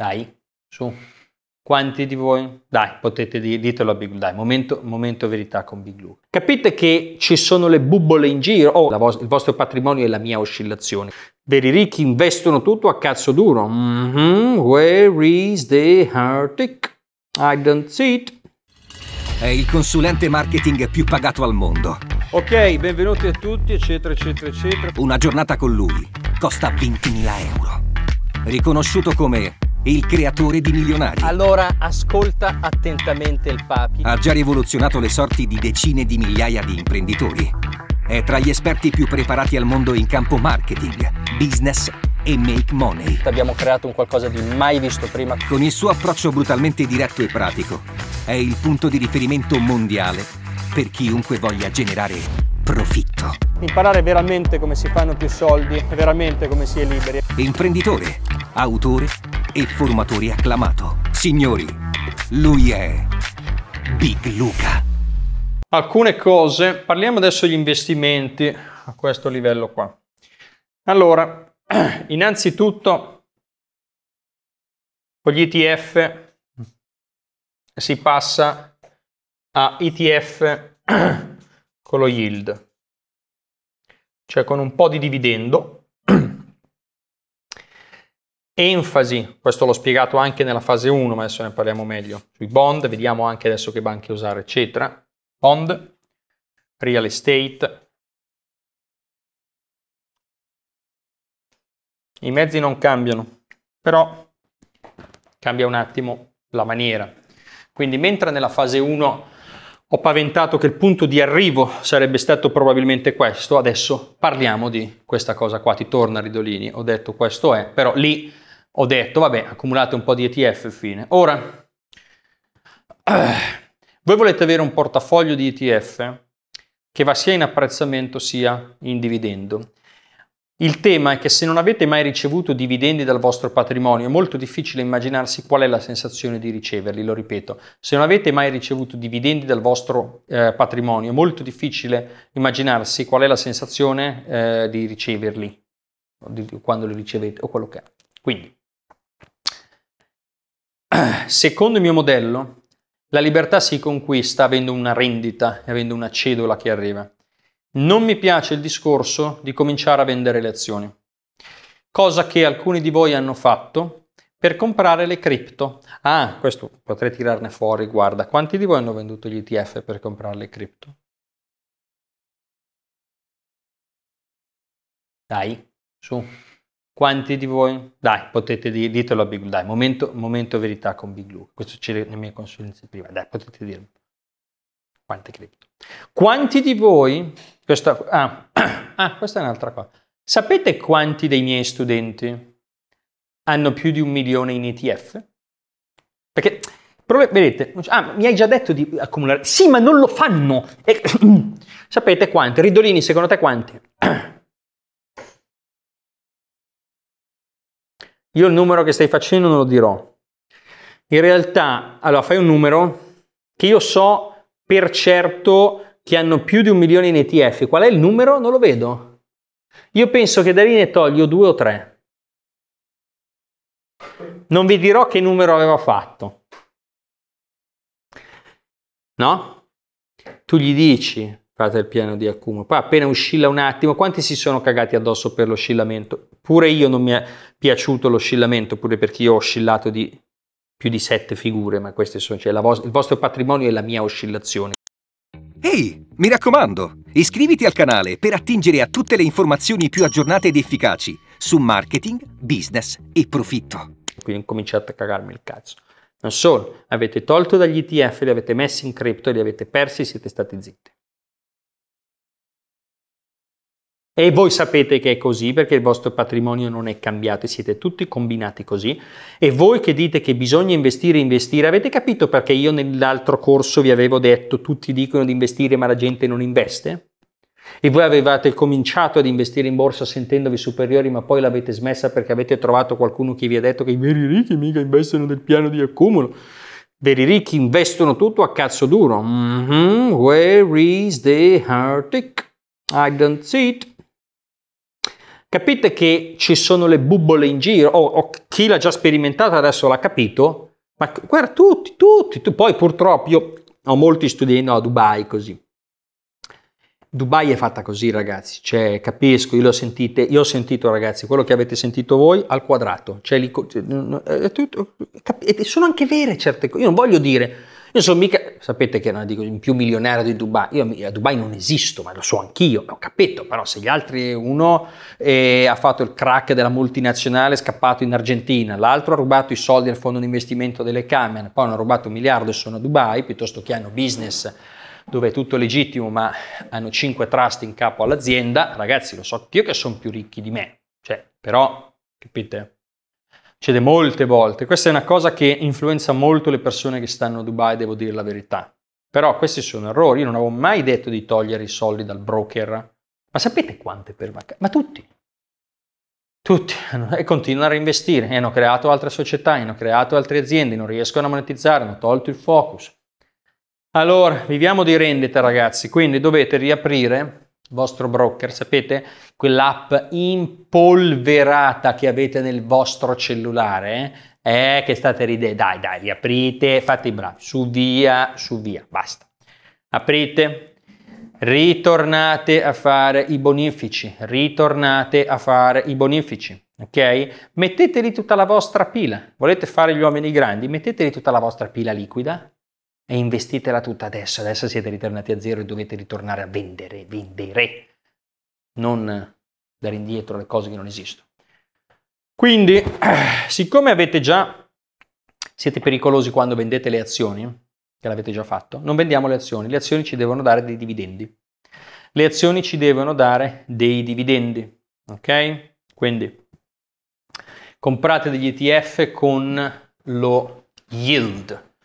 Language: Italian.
Dai, su. Quanti di voi? Dai, potete dire, ditelo a Big Blue. Dai, momento, momento verità con Big Blue. Capite che ci sono le bubole in giro? Oh, vo- il vostro patrimonio è la mia oscillazione. Veri ricchi investono tutto a cazzo duro. Mm-hmm. Where is the Arctic? I don't see it. È il consulente marketing più pagato al mondo. Ok, benvenuti a tutti, eccetera, eccetera, eccetera. Una giornata con lui costa 20.000 euro. Riconosciuto come il creatore di milionari. Allora ascolta attentamente il Papi. Ha già rivoluzionato le sorti di decine di migliaia di imprenditori. È tra gli esperti più preparati al mondo in campo marketing, business e make money. Abbiamo creato un qualcosa di mai visto prima. Con il suo approccio brutalmente diretto e pratico, è il punto di riferimento mondiale per chiunque voglia generare profitto. Imparare veramente come si fanno più soldi, veramente come si è liberi. Imprenditore, autore e formatori acclamato. Signori, lui è Big Luca. Alcune cose, parliamo adesso degli investimenti a questo livello qua. Allora, innanzitutto con gli ETF si passa a ETF con lo yield, cioè con un po' di dividendo enfasi, questo l'ho spiegato anche nella fase 1, ma adesso ne parliamo meglio, sui bond, vediamo anche adesso che banche usare, eccetera. Bond, real estate. I mezzi non cambiano, però cambia un attimo la maniera. Quindi mentre nella fase 1 ho paventato che il punto di arrivo sarebbe stato probabilmente questo, adesso parliamo di questa cosa qua, ti torna Ridolini, ho detto questo è, però lì ho detto, vabbè, accumulate un po' di ETF, e fine. Ora, eh, voi volete avere un portafoglio di ETF che va sia in apprezzamento sia in dividendo. Il tema è che se non avete mai ricevuto dividendi dal vostro patrimonio è molto difficile immaginarsi qual è la sensazione di riceverli, lo ripeto, se non avete mai ricevuto dividendi dal vostro eh, patrimonio è molto difficile immaginarsi qual è la sensazione eh, di riceverli, quando li ricevete o quello che è. Quindi Secondo il mio modello, la libertà si conquista avendo una rendita e avendo una cedola che arriva. Non mi piace il discorso di cominciare a vendere le azioni, cosa che alcuni di voi hanno fatto per comprare le cripto. Ah, questo potrei tirarne fuori, guarda, quanti di voi hanno venduto gli ETF per comprare le cripto? Dai, su. Quanti di voi? Dai, potete dire, ditelo a Big Luke. Dai, momento, momento verità con Big Luke. Questo c'è nelle mie consulenze prima. Dai, potete dirlo. Quante cripto? Quanti di voi... Questa, ah, ah, questa è un'altra cosa. Sapete quanti dei miei studenti hanno più di un milione in ETF? Perché, vedete, ah, mi hai già detto di accumulare. Sì, ma non lo fanno. E, sapete quanti? Ridolini, secondo te quanti? Io il numero che stai facendo non lo dirò. In realtà, allora fai un numero che io so per certo che hanno più di un milione in ETF. Qual è il numero? Non lo vedo. Io penso che da lì ne toglio due o tre. Non vi dirò che numero aveva fatto. No? Tu gli dici Guardate il piano di accumulo. Poi appena oscilla un attimo, quanti si sono cagati addosso per l'oscillamento? Pure io non mi è piaciuto l'oscillamento, pure perché io ho oscillato di più di sette figure, ma queste sono, cioè vo il vostro patrimonio è la mia oscillazione. Ehi, hey, mi raccomando, iscriviti al canale per attingere a tutte le informazioni più aggiornate ed efficaci su marketing, business e profitto. Quindi cominciate a cagarmi il cazzo. Non solo, avete tolto dagli ETF, li avete messi in cripto, li avete persi, siete stati zitti. E voi sapete che è così perché il vostro patrimonio non è cambiato e siete tutti combinati così. E voi che dite che bisogna investire, investire, avete capito perché io nell'altro corso vi avevo detto tutti dicono di investire ma la gente non investe? E voi avevate cominciato ad investire in borsa sentendovi superiori ma poi l'avete smessa perché avete trovato qualcuno che vi ha detto che i veri ricchi mica investono nel piano di accumulo. Veri ricchi investono tutto a cazzo duro. Mm-hmm. Where is the Arctic? I don't see it. Capite che ci sono le bubbole in giro, o, o chi l'ha già sperimentata adesso l'ha capito, ma guarda tutti, tutti, tu, poi purtroppo io ho molti studenti a Dubai così. Dubai è fatta così ragazzi, cioè capisco, io, sentite, io ho sentito ragazzi, quello che avete sentito voi al quadrato, cioè, lì, cioè, è tutto, cap- sono anche vere certe cose, io non voglio dire, io sono mica, sapete che non era il più milionario di Dubai, io a Dubai non esisto, ma lo so anch'io, ho capito, però se gli altri uno eh, ha fatto il crack della multinazionale scappato in Argentina, l'altro ha rubato i soldi al fondo di investimento delle Cayman, poi hanno rubato un miliardo e sono a Dubai, piuttosto che hanno business dove è tutto legittimo ma hanno 5 trust in capo all'azienda, ragazzi lo so io che sono più ricchi di me, cioè però capite? Succede molte volte. Questa è una cosa che influenza molto le persone che stanno a Dubai, devo dire la verità. Però questi sono errori. Io non avevo mai detto di togliere i soldi dal broker. Ma sapete quante per vacanza? Ma tutti. Tutti. E continuano a reinvestire. E hanno creato altre società, hanno creato altre aziende, non riescono a monetizzare, hanno tolto il focus. Allora, viviamo di rendita ragazzi, quindi dovete riaprire vostro broker, sapete quell'app impolverata che avete nel vostro cellulare? Eh, che state ridendo, dai, dai, riaprite, fate i bravi, su via, su via, basta. Aprite, ritornate a fare i bonifici, ritornate a fare i bonifici, ok? Metteteli tutta la vostra pila, volete fare gli uomini grandi, metteteli tutta la vostra pila liquida, e investitela tutta adesso, adesso siete ritornati a zero e dovete ritornare a vendere, vendere, non dare indietro le cose che non esistono. Quindi, siccome avete già, siete pericolosi quando vendete le azioni, che l'avete già fatto, non vendiamo le azioni, le azioni ci devono dare dei dividendi. Le azioni ci devono dare dei dividendi, ok? Quindi comprate degli ETF con lo yield,